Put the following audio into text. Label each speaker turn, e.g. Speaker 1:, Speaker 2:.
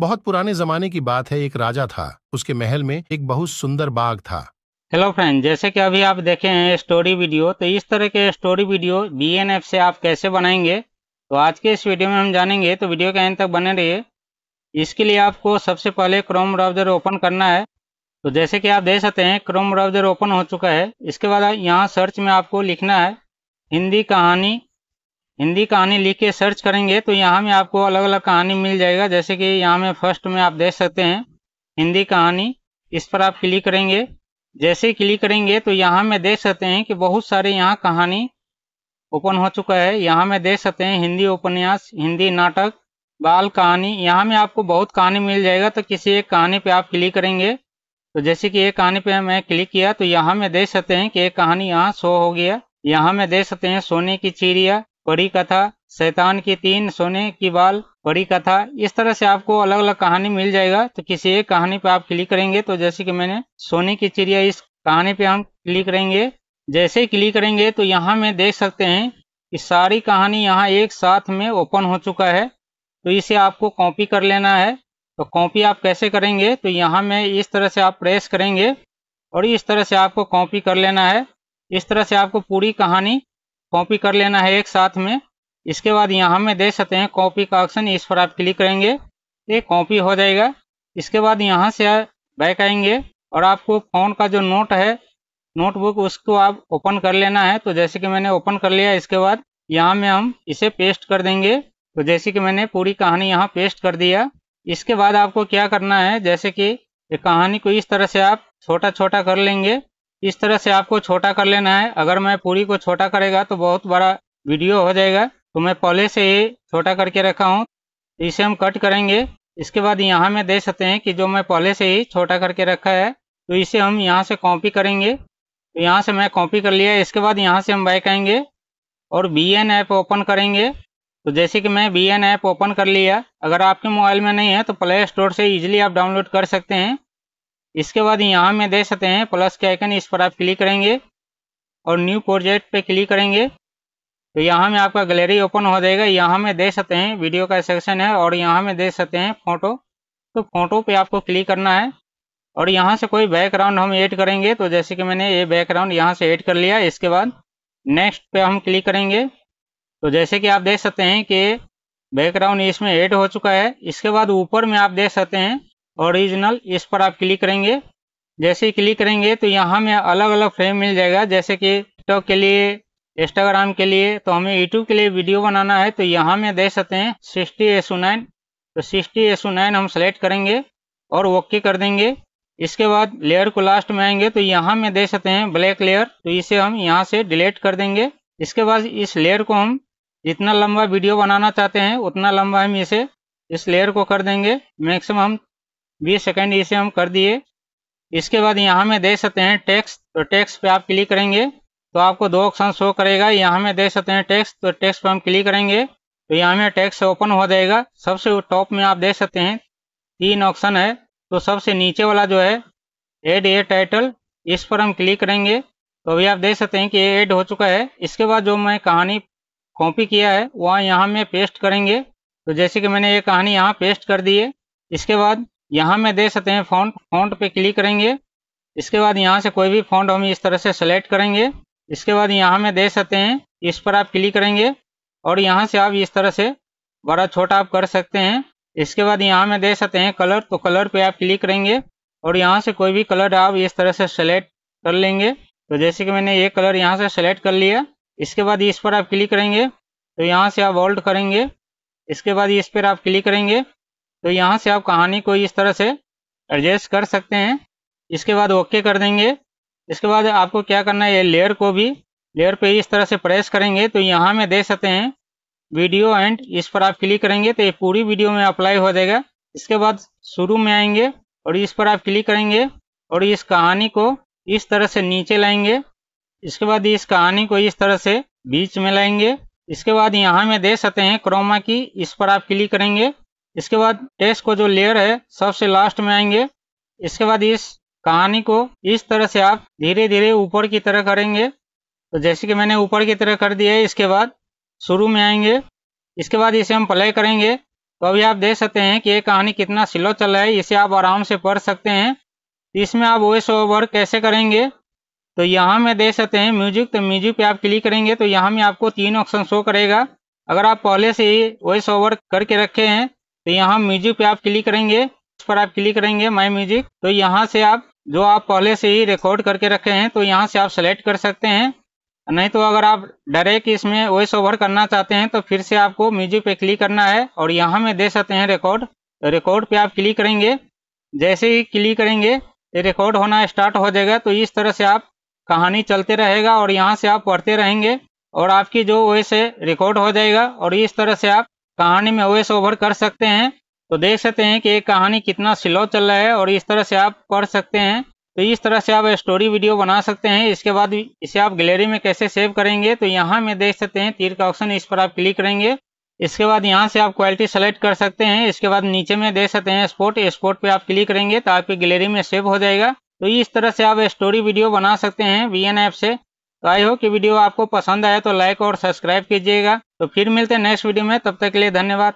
Speaker 1: बहुत पुराने जमाने की बात है एक राजा था उसके महल में एक बहुत सुंदर बाग था हेलो फ्रेंड जैसे कि अभी आप देखे हैं स्टोरी वीडियो तो इस तरह के स्टोरी वीडियो बी से आप कैसे बनाएंगे तो आज के इस वीडियो में हम जानेंगे तो वीडियो के एंड तक बने रहिए इसके लिए आपको सबसे पहले क्रोम ब्राउजर ओपन करना है तो जैसे कि आप देख सकते हैं क्रोम ब्राउजर ओपन हो चुका है इसके बाद यहाँ सर्च में आपको लिखना है हिंदी कहानी हिंदी कहानी लिख के सर्च करेंगे तो यहाँ में आपको अलग अलग कहानी मिल जाएगा जैसे कि यहाँ में फर्स्ट में आप देख सकते हैं हिंदी कहानी इस पर आप क्लिक करेंगे जैसे क्लिक करेंगे तो यहाँ में देख सकते हैं कि बहुत सारे यहाँ कहानी ओपन हो चुका है यहाँ में देख सकते हैं हिंदी उपन्यास हिंदी नाटक बाल कहानी यहाँ में आपको बहुत कहानी मिल जाएगा तो किसी एक कहानी पे आप क्लिक करेंगे तो जैसे कि एक कहानी पे मैं क्लिक किया तो यहाँ में देख सकते हैं कि एक कहानी यहाँ शो हो गया यहाँ में देख सकते हैं सोने की चिड़िया परी कथा शैतान की तीन सोने की बाल परी कथा इस तरह से आपको अलग अलग कहानी मिल जाएगा तो किसी एक कहानी पे आप क्लिक करेंगे तो जैसे कि मैंने सोने की चिड़िया इस कहानी पे हम क्लिक करेंगे जैसे ही क्लिक करेंगे तो यहाँ में देख सकते हैं कि सारी कहानी यहाँ एक साथ में ओपन हो चुका है तो इसे आपको कॉपी कर लेना है तो कॉपी आप कैसे करेंगे तो यहाँ में इस तरह से आप प्रेस करेंगे और इस तरह से आपको कॉपी कर लेना है इस तरह से आपको पूरी कहानी कॉपी कर लेना है एक साथ में इसके बाद यहाँ में दे सकते हैं कॉपी का ऑप्शन इस पर आप क्लिक करेंगे ये कॉपी हो जाएगा इसके बाद यहाँ से बैक आएंगे और आपको फ़ोन का जो नोट है नोटबुक उसको आप ओपन कर लेना है तो जैसे कि मैंने ओपन कर लिया इसके बाद यहाँ में हम इसे पेस्ट कर देंगे तो जैसे कि मैंने पूरी कहानी यहाँ पेस्ट कर दिया इसके बाद आपको क्या करना है जैसे कि ये कहानी को इस तरह से आप छोटा छोटा कर लेंगे इस तरह से आपको छोटा कर लेना है अगर मैं पूरी को छोटा करेगा तो बहुत बड़ा वीडियो हो जाएगा तो मैं पहले से ये छोटा करके रखा हूँ इसे हम कट करेंगे इसके बाद यहाँ में दे सकते हैं कि जो मैं पहले से ही छोटा करके रखा है तो इसे हम यहाँ से कॉपी करेंगे तो यहाँ से मैं कॉपी कर लिया इसके बाद यहाँ से हम बाइक आएंगे और बी एन ऐप ओपन करेंगे तो जैसे कि मैं बी एन ऐप ओपन कर लिया अगर आपके मोबाइल में नहीं है तो प्ले स्टोर से ईजिली आप डाउनलोड कर सकते हैं इसके बाद यहाँ में दे सकते हैं प्लस के आइकन इस पर आप क्लिक करेंगे और न्यू प्रोजेक्ट पे क्लिक करेंगे तो यहाँ में आपका गैलरी ओपन हो जाएगा यहाँ में दे सकते हैं वीडियो का सेक्शन है और यहाँ में दे सकते हैं फोटो तो फोटो पे आपको क्लिक करना है और यहाँ से कोई बैकग्राउंड हम ऐड करेंगे तो जैसे कि मैंने ये बैकग्राउंड यहाँ से ऐड कर लिया इसके बाद नेक्स्ट पे हम क्लिक करेंगे तो जैसे कि आप देख सकते हैं कि बैकग्राउंड इसमें ऐड हो चुका है इसके बाद ऊपर में आप देख सकते हैं ओरिजिनल इस पर आप क्लिक करेंगे जैसे ही क्लिक करेंगे तो यहाँ में अलग अलग फ्रेम मिल जाएगा जैसे कि टिकटॉक के लिए इंस्टाग्राम के लिए तो हमें यूट्यूब के लिए वीडियो बनाना है तो यहाँ में दे सकते हैं सिक्सटी एस नाइन तो सिक्सटी एस नाइन हम सेलेक्ट करेंगे और ओके कर देंगे इसके बाद लेयर को लास्ट में आएंगे तो यहाँ में दे सकते हैं ब्लैक लेयर तो इसे हम यहाँ से डिलीट कर देंगे इसके बाद इस लेयर को हम जितना लंबा वीडियो बनाना चाहते हैं उतना लंबा हम इसे इस लेयर को कर देंगे मैक्सिमम बीस सेकेंड इसे हम कर दिए इसके बाद यहाँ में दे सकते हैं टेक्स्ट तो टेक्स्ट पे आप क्लिक करेंगे तो आपको दो ऑप्शन शो करेगा यहाँ में दे सकते हैं टेक्स्ट तो टेक्स्ट पे हम क्लिक करेंगे तो यहाँ में टेक्स्ट ओपन हो जाएगा सबसे टॉप में आप दे सकते हैं तीन ऑप्शन है तो सबसे नीचे वाला जो है एड ए टाइटल इस पर हम क्लिक करेंगे तो अभी आप देख सकते हैं कि एड हो चुका है इसके बाद जो मैं कहानी कॉपी किया है वह यहाँ में पेस्ट करेंगे तो जैसे कि मैंने ये कहानी यहाँ पेस्ट कर दी है इसके बाद यहाँ में दे सकते हैं फॉन्ट फॉन्ट पे क्लिक करेंगे इसके बाद यहाँ से कोई भी फॉन्ट हम इस तरह से सेलेक्ट करेंगे इसके बाद यहाँ में दे सकते हैं इस पर आप क्लिक करेंगे और यहाँ से आप इस तरह से बड़ा छोटा आप कर सकते हैं इसके बाद यहाँ में दे सकते हैं कलर तो कलर पे आप क्लिक करेंगे और यहाँ से कोई भी कलर आप इस तरह से सेलेक्ट कर लेंगे तो जैसे कि मैंने ये कलर यहाँ से सेलेक्ट कर लिया इसके बाद इस पर आप क्लिक करेंगे तो यहाँ से आप होल्ड करेंगे इसके बाद इस पर आप क्लिक करेंगे तो यहाँ से आप कहानी को इस तरह से एडजस्ट कर सकते हैं इसके बाद ओके कर देंगे इसके बाद आपको क्या करना है लेयर को भी लेयर पे इस तरह से प्रेस करेंगे तो यहाँ में दे सकते हैं वीडियो एंड इस पर आप क्लिक करेंगे तो ये पूरी वीडियो में अप्लाई हो जाएगा इसके बाद शुरू में आएंगे और इस पर आप क्लिक करेंगे और इस कहानी को इस तरह से नीचे लाएंगे इसके बाद इस कहानी को इस तरह से बीच में लाएंगे इसके बाद यहाँ में दे सकते हैं क्रोमा की इस पर आप क्लिक करेंगे इसके बाद टेस्ट को जो लेयर है सबसे लास्ट में आएंगे इसके बाद इस कहानी को इस तरह से आप धीरे धीरे ऊपर की तरह करेंगे तो जैसे कि मैंने ऊपर की तरह कर दिया है इसके बाद शुरू में आएंगे इसके बाद इसे हम प्ले करेंगे तो अभी आप देख सकते हैं कि ये कहानी कितना स्लो चल रहा है इसे आप आराम से पढ़ सकते हैं इसमें आप वॉइस ओवर कैसे करेंगे तो यहाँ में देख सकते हैं म्यूजिक तो म्यूजिक पे आप क्लिक करेंगे तो यहाँ में आपको तीन ऑप्शन शो करेगा अगर आप पहले से ही वॉइस ओवर करके रखे हैं तो यहाँ म्यूजिक पे आप क्लिक करेंगे इस पर आप क्लिक करेंगे माई म्यूजिक तो यहाँ से आप जो आप पहले से ही रिकॉर्ड करके रखे हैं तो यहाँ से आप सेलेक्ट कर सकते हैं नहीं तो अगर आप डायरेक्ट इसमें वॉइस ओवर करना चाहते हैं तो फिर से आपको म्यूजिक पे क्लिक करना है और यहाँ में दे सकते हैं रिकॉर्ड तो रिकॉर्ड पे आप क्लिक करेंगे जैसे ही क्लिक करेंगे रिकॉर्ड होना स्टार्ट हो जाएगा तो इस तरह से आप कहानी चलते रहेगा और यहाँ से आप पढ़ते रहेंगे और आपकी जो वॉइस है रिकॉर्ड हो जाएगा और इस तरह से आप कहानी में ओएस ओवर कर सकते हैं तो देख सकते हैं कि एक कहानी कितना स्लो चल रहा है और इस तरह से आप पढ़ सकते हैं तो इस तरह से आप स्टोरी वीडियो बना सकते हैं इसके बाद इसे आप गैलरी में कैसे सेव करेंगे तो यहाँ में देख सकते हैं तीर का ऑप्शन इस पर आप क्लिक करेंगे इसके बाद यहाँ से आप क्वालिटी सेलेक्ट कर सकते हैं इसके बाद नीचे में देख सकते हैं स्पोर्ट स्पोर्ट पे आप क्लिक करेंगे तो आपकी गैलरी में सेव हो जाएगा तो इस तरह से आप स्टोरी वीडियो बना सकते हैं वी ऐप से तो आई हो कि वीडियो आपको पसंद आया तो लाइक और सब्सक्राइब कीजिएगा तो फिर मिलते हैं नेक्स्ट वीडियो में तब तक के लिए धन्यवाद